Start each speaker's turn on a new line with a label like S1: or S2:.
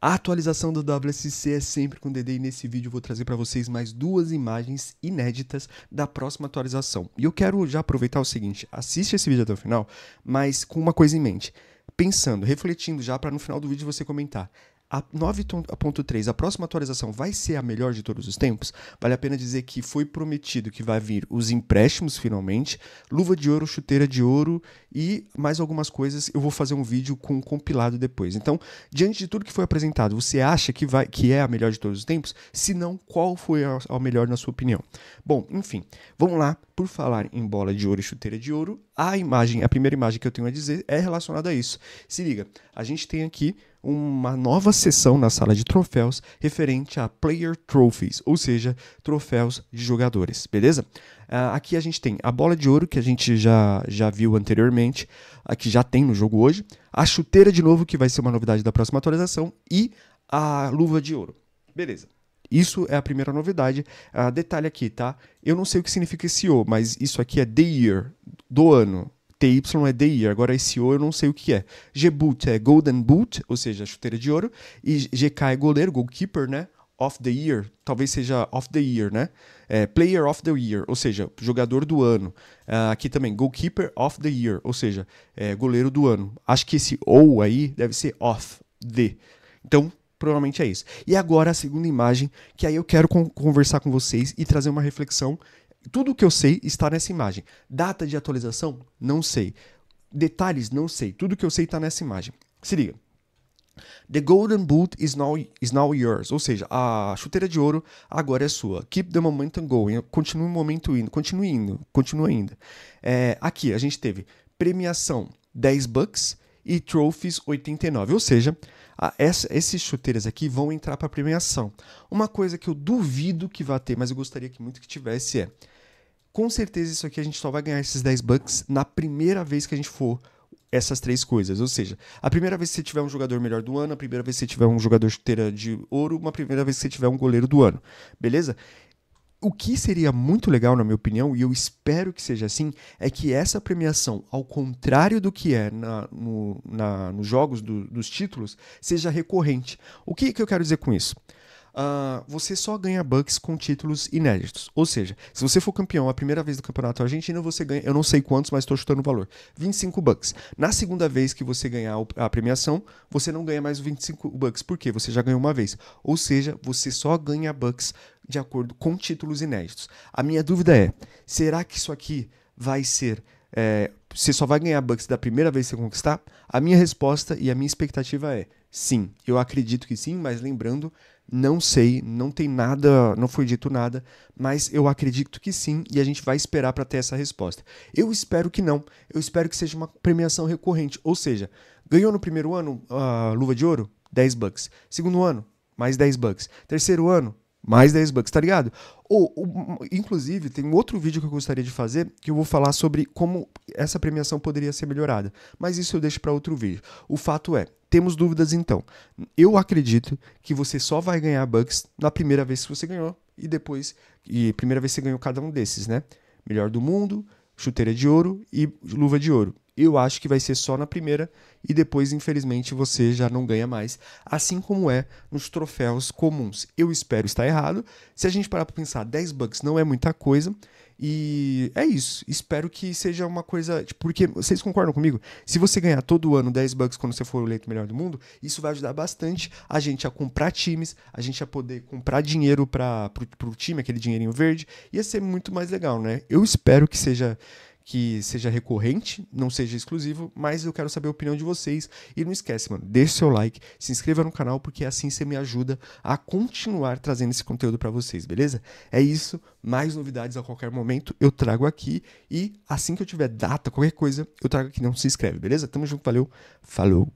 S1: A atualização do WSC é sempre com DD e nesse vídeo eu vou trazer para vocês mais duas imagens inéditas da próxima atualização. E eu quero já aproveitar o seguinte, assiste esse vídeo até o final, mas com uma coisa em mente, pensando, refletindo já para no final do vídeo você comentar a 9.3, a próxima atualização, vai ser a melhor de todos os tempos? Vale a pena dizer que foi prometido que vai vir os empréstimos finalmente, luva de ouro, chuteira de ouro e mais algumas coisas. Eu vou fazer um vídeo com um compilado depois. Então, diante de tudo que foi apresentado, você acha que, vai, que é a melhor de todos os tempos? Se não, qual foi a, a melhor na sua opinião? Bom, enfim, vamos lá. Por falar em bola de ouro e chuteira de ouro, a imagem, a primeira imagem que eu tenho a dizer é relacionada a isso. Se liga, a gente tem aqui uma nova sessão na sala de troféus referente a Player Trophies, ou seja, troféus de jogadores, beleza? Uh, aqui a gente tem a bola de ouro, que a gente já, já viu anteriormente, uh, que já tem no jogo hoje, a chuteira de novo, que vai ser uma novidade da próxima atualização, e a luva de ouro, beleza? Isso é a primeira novidade. Uh, detalhe aqui, tá? Eu não sei o que significa esse O, mas isso aqui é the year, do ano, TY é Year, agora esse O eu não sei o que é. G-Boot é Golden Boot, ou seja, chuteira de ouro, e GK é goleiro, goalkeeper, né? Of the Year, talvez seja of the Year, né? É, player of the Year, ou seja, jogador do ano. Uh, aqui também, Goalkeeper of the Year, ou seja, é, goleiro do ano. Acho que esse ou aí deve ser of the. Então, provavelmente é isso. E agora a segunda imagem, que aí eu quero con conversar com vocês e trazer uma reflexão tudo que eu sei está nessa imagem. Data de atualização? Não sei. Detalhes? Não sei. Tudo que eu sei está nessa imagem. Se liga. The golden boot is now, is now yours. Ou seja, a chuteira de ouro agora é sua. Keep the momentum going. Continue o momento indo. Continue indo. ainda. É, aqui a gente teve premiação 10 bucks e Trophies 89. Ou seja, a, essa, esses chuteiras aqui vão entrar para premiação. Uma coisa que eu duvido que vá ter, mas eu gostaria que muito que tivesse é. Com certeza isso aqui a gente só vai ganhar esses 10 bucks na primeira vez que a gente for essas três coisas. Ou seja, a primeira vez que você tiver um jogador melhor do ano, a primeira vez que você tiver um jogador chuteira de ouro, uma primeira vez que você tiver um goleiro do ano. Beleza? O que seria muito legal, na minha opinião, e eu espero que seja assim, é que essa premiação, ao contrário do que é na, no, na, nos jogos do, dos títulos, seja recorrente. O que, que eu quero dizer com isso? Uh, você só ganha bucks com títulos inéditos. Ou seja, se você for campeão a primeira vez do campeonato argentino, você ganha, eu não sei quantos, mas estou chutando o valor, 25 bucks. Na segunda vez que você ganhar a premiação, você não ganha mais 25 bucks, porque você já ganhou uma vez. Ou seja, você só ganha bucks de acordo com títulos inéditos. A minha dúvida é: será que isso aqui vai ser. É, você só vai ganhar Bucks da primeira vez que você conquistar? A minha resposta e a minha expectativa é: sim, eu acredito que sim, mas lembrando, não sei, não tem nada, não foi dito nada, mas eu acredito que sim e a gente vai esperar para ter essa resposta. Eu espero que não, eu espero que seja uma premiação recorrente, ou seja, ganhou no primeiro ano a luva de ouro? 10 bucks. Segundo ano, mais 10 bucks. Terceiro ano, mais 10 bucks, tá ligado? Ou, ou, inclusive, tem um outro vídeo que eu gostaria de fazer que eu vou falar sobre como essa premiação poderia ser melhorada. Mas isso eu deixo para outro vídeo. O fato é, temos dúvidas então. Eu acredito que você só vai ganhar bucks na primeira vez que você ganhou e depois. E primeira vez que você ganhou cada um desses, né? Melhor do mundo, chuteira de ouro e luva de ouro. Eu acho que vai ser só na primeira e depois, infelizmente, você já não ganha mais, assim como é nos troféus comuns. Eu espero estar errado. Se a gente parar para pensar, 10 bucks não é muita coisa. E é isso. Espero que seja uma coisa. Tipo, porque vocês concordam comigo? Se você ganhar todo ano 10 bucks quando você for eleito melhor do mundo, isso vai ajudar bastante a gente a comprar times, a gente a poder comprar dinheiro para pro, time, aquele dinheirinho verde. Ia ser muito mais legal, né? Eu espero que seja que seja recorrente, não seja exclusivo, mas eu quero saber a opinião de vocês. E não esquece, mano, deixe seu like, se inscreva no canal, porque assim você me ajuda a continuar trazendo esse conteúdo para vocês, beleza? É isso, mais novidades a qualquer momento eu trago aqui e assim que eu tiver data, qualquer coisa, eu trago aqui, não se inscreve, beleza? Tamo junto, valeu, falou!